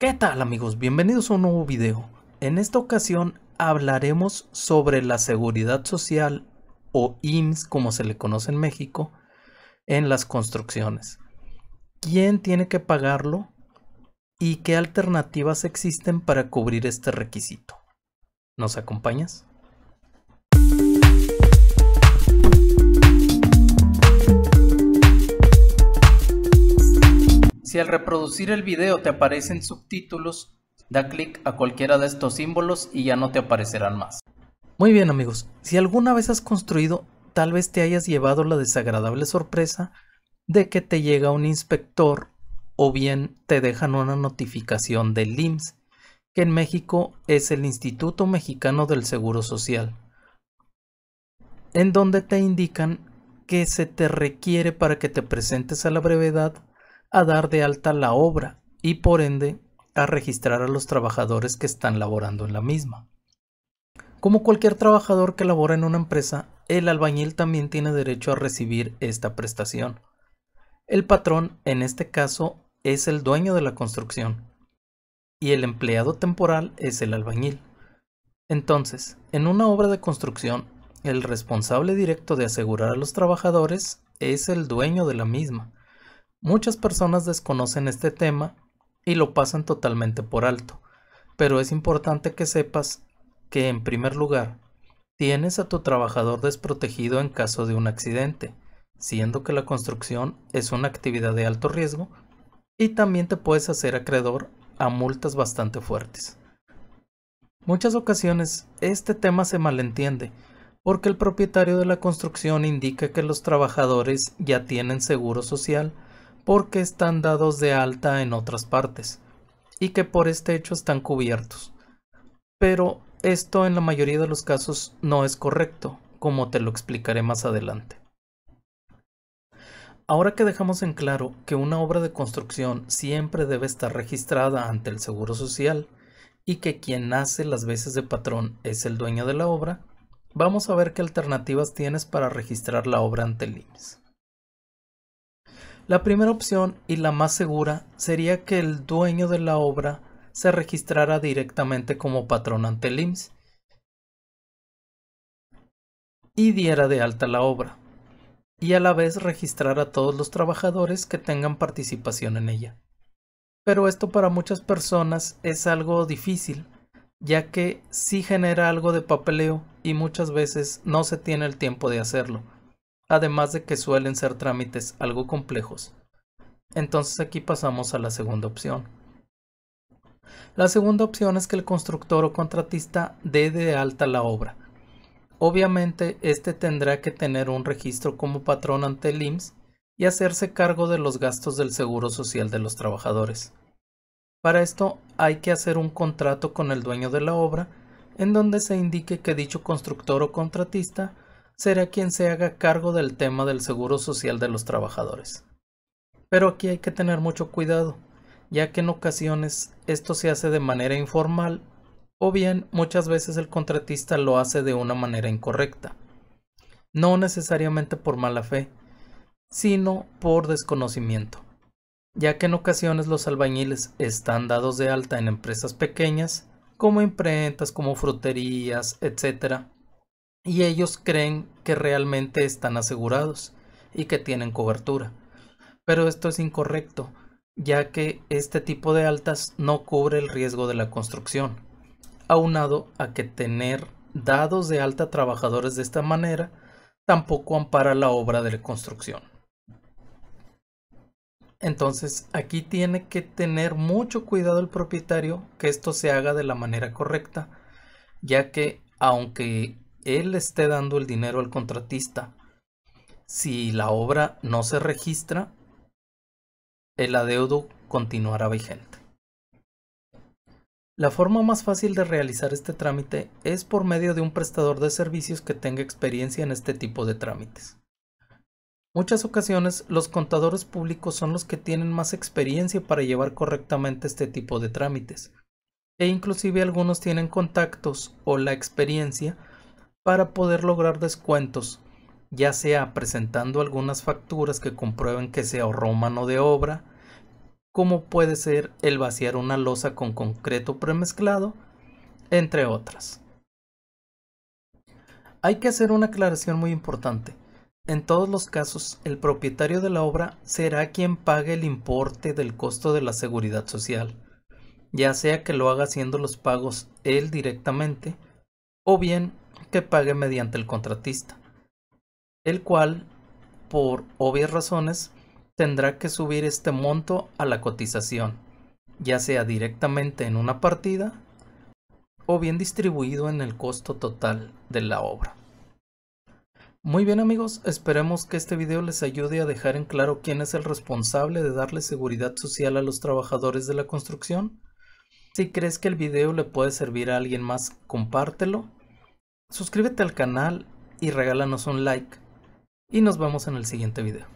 ¿Qué tal amigos? Bienvenidos a un nuevo video. En esta ocasión hablaremos sobre la seguridad social o IMSS como se le conoce en México en las construcciones. ¿Quién tiene que pagarlo? ¿Y qué alternativas existen para cubrir este requisito? ¿Nos acompañas? Si al reproducir el video te aparecen subtítulos, da clic a cualquiera de estos símbolos y ya no te aparecerán más. Muy bien amigos, si alguna vez has construido, tal vez te hayas llevado la desagradable sorpresa de que te llega un inspector o bien te dejan una notificación del IMSS, que en México es el Instituto Mexicano del Seguro Social, en donde te indican que se te requiere para que te presentes a la brevedad a dar de alta la obra y por ende a registrar a los trabajadores que están laborando en la misma. Como cualquier trabajador que labora en una empresa, el albañil también tiene derecho a recibir esta prestación. El patrón, en este caso, es el dueño de la construcción y el empleado temporal es el albañil. Entonces, en una obra de construcción, el responsable directo de asegurar a los trabajadores es el dueño de la misma, Muchas personas desconocen este tema y lo pasan totalmente por alto, pero es importante que sepas que en primer lugar, tienes a tu trabajador desprotegido en caso de un accidente, siendo que la construcción es una actividad de alto riesgo y también te puedes hacer acreedor a multas bastante fuertes. Muchas ocasiones este tema se malentiende porque el propietario de la construcción indica que los trabajadores ya tienen seguro social porque están dados de alta en otras partes y que por este hecho están cubiertos. Pero esto en la mayoría de los casos no es correcto, como te lo explicaré más adelante. Ahora que dejamos en claro que una obra de construcción siempre debe estar registrada ante el Seguro Social y que quien hace las veces de patrón es el dueño de la obra, vamos a ver qué alternativas tienes para registrar la obra ante el IMSS. La primera opción y la más segura sería que el dueño de la obra se registrara directamente como patrón ante el IMSS y diera de alta la obra, y a la vez registrar a todos los trabajadores que tengan participación en ella. Pero esto para muchas personas es algo difícil, ya que sí genera algo de papeleo y muchas veces no se tiene el tiempo de hacerlo además de que suelen ser trámites algo complejos. Entonces aquí pasamos a la segunda opción. La segunda opción es que el constructor o contratista dé de alta la obra. Obviamente, este tendrá que tener un registro como patrón ante el IMSS y hacerse cargo de los gastos del seguro social de los trabajadores. Para esto hay que hacer un contrato con el dueño de la obra en donde se indique que dicho constructor o contratista será quien se haga cargo del tema del seguro social de los trabajadores. Pero aquí hay que tener mucho cuidado, ya que en ocasiones esto se hace de manera informal o bien muchas veces el contratista lo hace de una manera incorrecta. No necesariamente por mala fe, sino por desconocimiento, ya que en ocasiones los albañiles están dados de alta en empresas pequeñas como imprentas, como fruterías, etc., y ellos creen que realmente están asegurados y que tienen cobertura. Pero esto es incorrecto, ya que este tipo de altas no cubre el riesgo de la construcción, aunado a que tener dados de alta trabajadores de esta manera tampoco ampara la obra de construcción Entonces aquí tiene que tener mucho cuidado el propietario que esto se haga de la manera correcta, ya que aunque él esté dando el dinero al contratista. Si la obra no se registra, el adeudo continuará vigente. La forma más fácil de realizar este trámite es por medio de un prestador de servicios que tenga experiencia en este tipo de trámites. Muchas ocasiones los contadores públicos son los que tienen más experiencia para llevar correctamente este tipo de trámites, e inclusive algunos tienen contactos o la experiencia para poder lograr descuentos, ya sea presentando algunas facturas que comprueben que se ahorró mano de obra, como puede ser el vaciar una losa con concreto premezclado, entre otras. Hay que hacer una aclaración muy importante. En todos los casos, el propietario de la obra será quien pague el importe del costo de la seguridad social, ya sea que lo haga haciendo los pagos él directamente, o bien que pague mediante el contratista, el cual, por obvias razones, tendrá que subir este monto a la cotización, ya sea directamente en una partida o bien distribuido en el costo total de la obra. Muy bien amigos, esperemos que este video les ayude a dejar en claro quién es el responsable de darle seguridad social a los trabajadores de la construcción. Si crees que el video le puede servir a alguien más, compártelo suscríbete al canal y regálanos un like. Y nos vemos en el siguiente video.